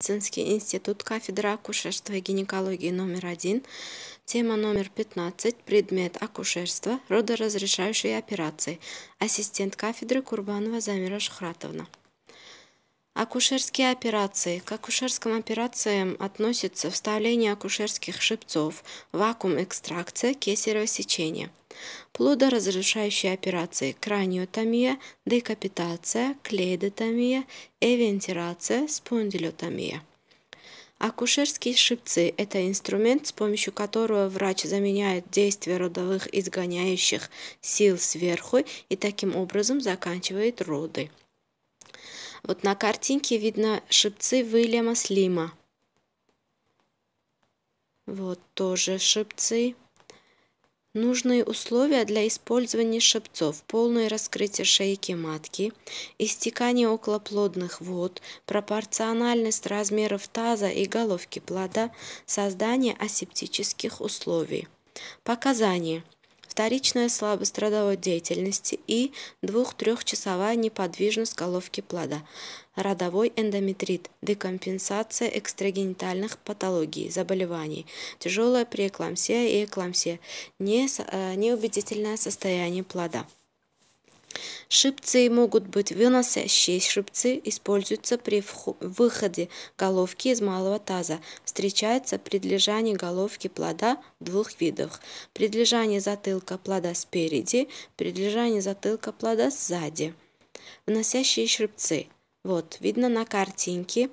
медицинский институт, кафедра акушерства и гинекологии номер один тема номер 15, предмет акушерства, родоразрешающие операции, ассистент кафедры Курбанова Замира Шхратовна. Акушерские операции. К акушерским операциям относятся вставление акушерских шипцов, вакуум-экстракция, кесарево сечение. Плодоразрушающие операции – краниотомия, декапитация, клейдотомия, эвентерация, спондилотомия. Акушерские шипцы – это инструмент, с помощью которого врач заменяет действие родовых изгоняющих сил сверху и таким образом заканчивает роды. Вот на картинке видно шипцы Уильяма Слима. Вот тоже шипцы. Нужные условия для использования шипцов – полное раскрытие шейки матки, истекание околоплодных вод, пропорциональность размеров таза и головки плода, создание асептических условий. Показания – вторичная слабость родовой деятельности и двух-трехчасовая неподвижность головки плода, родовой эндометрит, декомпенсация экстрагенитальных патологий, заболеваний, тяжелая преэклампсия и эклампсия, э, неубедительное состояние плода. Шипцы могут быть выносящие. Шипцы используются при выходе головки из малого таза. Встречается при головки плода двух видов. При затылка плода спереди, при затылка плода сзади. Выносящие шипцы. Вот, видно на картинке.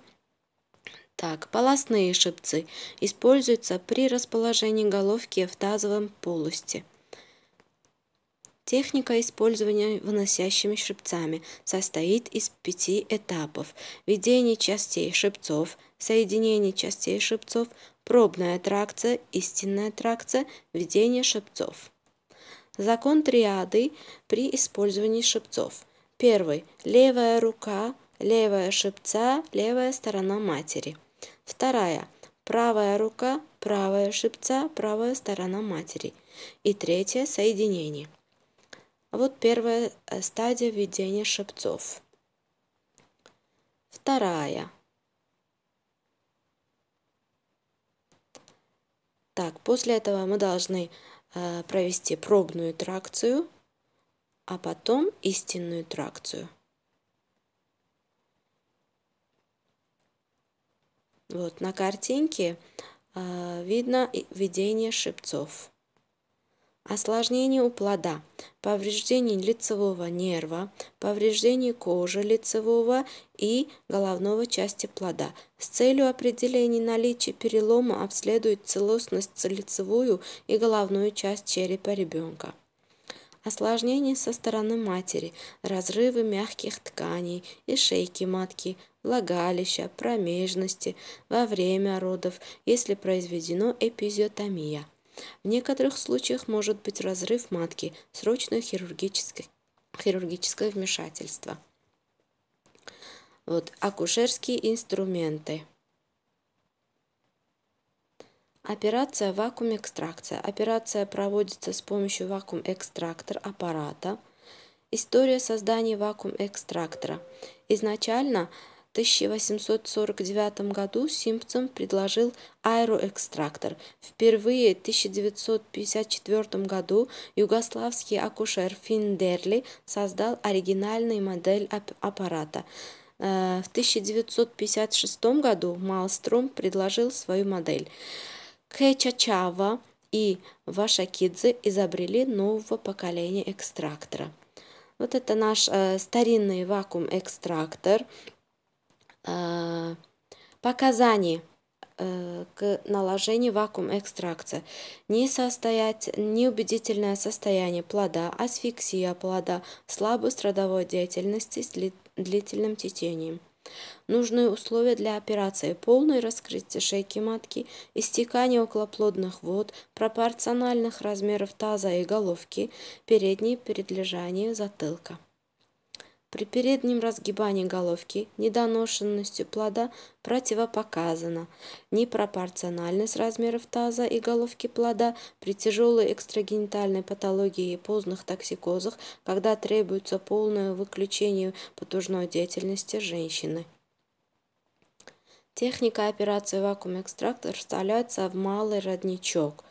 Так, полостные шипцы используются при расположении головки в тазовом полости. Техника использования выносящими шипцами состоит из пяти этапов. Введение частей шипцов, соединение частей шипцов, пробная тракция, истинная тракция, введение шипцов. Закон триады при использовании шипцов. Первый. Левая рука, левая шипца, левая сторона матери. Вторая. Правая рука, правая шипца, правая сторона матери. И третье – соединение. Вот первая э, стадия введения шипцов. Вторая. Так, после этого мы должны э, провести пробную тракцию, а потом истинную тракцию. Вот на картинке э, видно видение шипцов осложнение у плода, повреждение лицевого нерва, повреждение кожи лицевого и головного части плода. С целью определения наличия перелома обследуют целостность лицевую и головную часть черепа ребенка. Осложнения со стороны матери, разрывы мягких тканей и шейки матки, влагалища, промежности во время родов, если произведено эпизиотомия. В некоторых случаях может быть разрыв матки, срочное хирургическое, хирургическое вмешательство. Вот, акушерские инструменты. Операция вакуум-экстракция. Операция проводится с помощью вакуум-экстрактор аппарата. История создания вакуум-экстрактора. Изначально 1849 году Симпсон предложил аэроэкстрактор. Впервые в 1954 году югославский акушер Финдерли создал оригинальную модель аппарата. Э, в 1956 году Малстром предложил свою модель. Кэчачава и Вашакидзе изобрели нового поколения экстрактора. Вот это наш э, старинный вакуум-экстрактор. А, показаний э, к наложению вакуум-экстракции. Несостоять... Неубедительное состояние плода, асфиксия плода, слабость родовой деятельности с длительным течением. Нужные условия для операции – полное раскрытие шейки матки, истекание околоплодных вод, пропорциональных размеров таза и головки, переднее передлежание затылка. При переднем разгибании головки недоношенностью плода противопоказана непропорциональность размеров таза и головки плода при тяжелой экстрагенитальной патологии и поздних токсикозах, когда требуется полное выключение потужной деятельности женщины. Техника операции вакуум-экстрактор вставляется в малый родничок.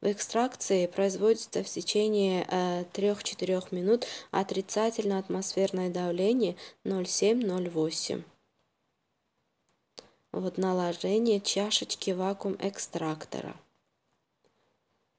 В экстракции производится в течение 3-4 э, минут отрицательное атмосферное давление 0,7-0,8. Вот наложение чашечки вакуум-экстрактора.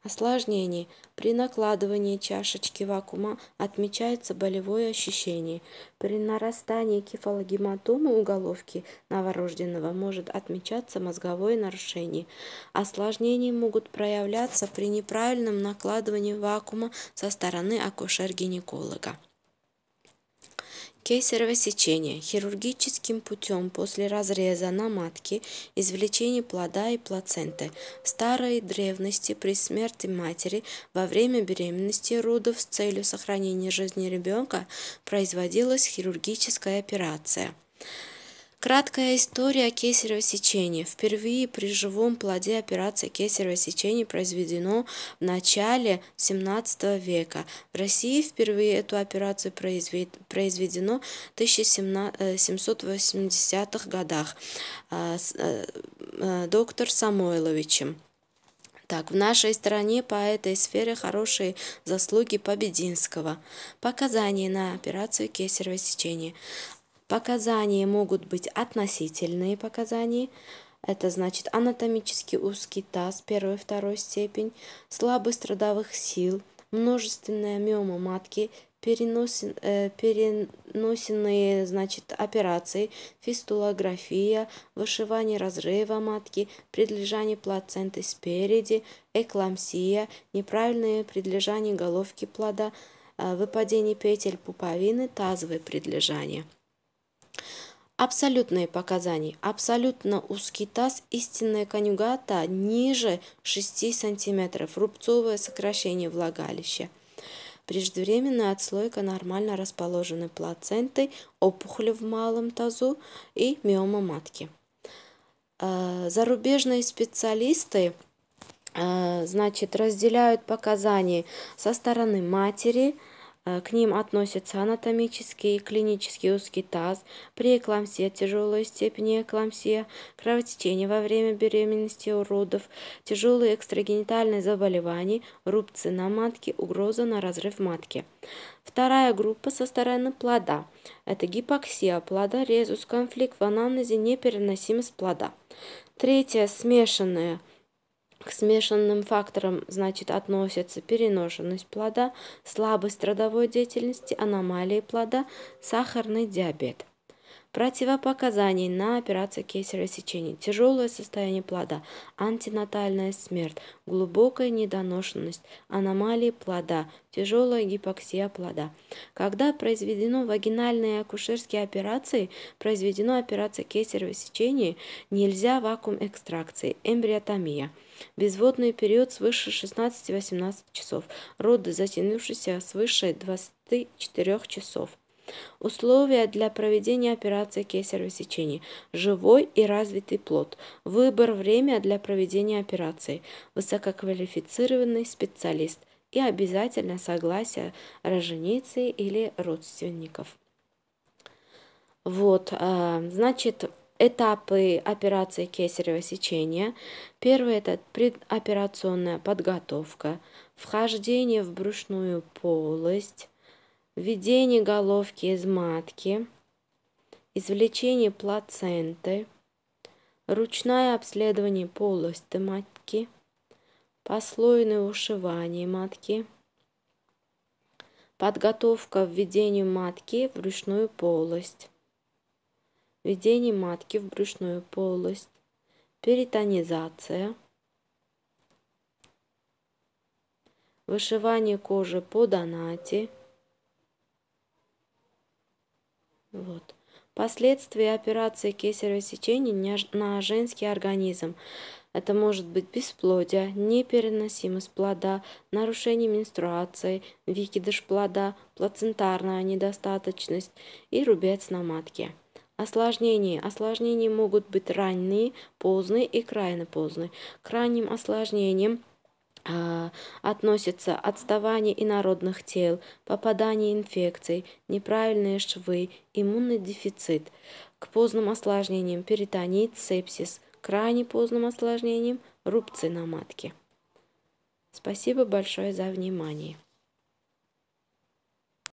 Осложнение. При накладывании чашечки вакуума отмечается болевое ощущение. При нарастании кефалогематомы уголовки новорожденного может отмечаться мозговое нарушение. Осложнения могут проявляться при неправильном накладывании вакуума со стороны акушер-гинеколога. Кейсерово сечение – хирургическим путем после разреза на матке, извлечение плода и плаценты. В старой древности при смерти матери во время беременности родов с целью сохранения жизни ребенка производилась хирургическая операция. Краткая история кесарево сечения. Впервые при живом плоде операция кесарево сечения произведено в начале 17 века. В России впервые эту операцию произведено в 1780-х э, годах э, э, доктор Самойловичем. Так, в нашей стране по этой сфере хорошие заслуги Побединского. Показания на операцию кесарево сечения. Показания могут быть относительные показания, это значит анатомически узкий таз первой второй степень, слабость родовых сил, множественная миома матки, переносен, э, переносенные значит, операции, фистулография, вышивание разрыва матки, предлежание плаценты спереди, эклампсия, неправильное предлежание головки плода, э, выпадение петель пуповины, тазовые предлежания. Абсолютные показания. Абсолютно узкий таз, истинная конюгата ниже 6 см, рубцовое сокращение влагалища. Преждевременная отслойка нормально расположенной плаценты, опухоли в малом тазу и миома матки. А, зарубежные специалисты а, значит, разделяют показания со стороны матери – Э, к ним относятся анатомический и клинический узкий таз, преэклампсия тяжелой степени эклампсия, кровотечение во время беременности у родов, тяжелые экстрагенитальные заболевания, рубцы на матке, угроза на разрыв матки. Вторая группа со стороны плода. Это гипоксия плода, резус, конфликт в анамнезе, непереносимость плода. Третья – смешанная – к смешанным факторам, значит, относятся переношенность плода, слабость родовой деятельности, аномалии плода, сахарный диабет. Противопоказаний на операцию кесарево сечения. Тяжелое состояние плода, антинатальная смерть, глубокая недоношенность, аномалии плода, тяжелая гипоксия плода. Когда произведено вагинальные акушерские операции, произведено операция кесарево сечения, нельзя вакуум экстракции, эмбриотомия. Безводный период свыше 16-18 часов. Роды, затянувшиеся свыше 24 часов. Условия для проведения операции кесарево сечения. Живой и развитый плод. Выбор время для проведения операции. Высококвалифицированный специалист. И обязательно согласие роженицы или родственников. Вот, а, значит, этапы операции кесарево сечения. Первый – это предоперационная подготовка, вхождение в брюшную полость, введение головки из матки, извлечение плаценты, ручное обследование полости матки, послойное ушивание матки, подготовка к введению матки в брюшную полость, введение матки в брюшную полость, перитонизация, вышивание кожи по донате, Вот. Последствия операции кесарево сечения на женский организм. Это может быть бесплодие, непереносимость плода, нарушение менструации, викидыш плода, плацентарная недостаточность и рубец на матке. Осложнения. Осложнения могут быть ранние, поздные и крайне поздные. К Крайним осложнениям а, относятся отставание инородных тел, попадание инфекций, неправильные швы, иммунный дефицит, к поздным осложнениям перитонит, сепсис, крайне поздным осложнениям рубцы на матке. Спасибо большое за внимание.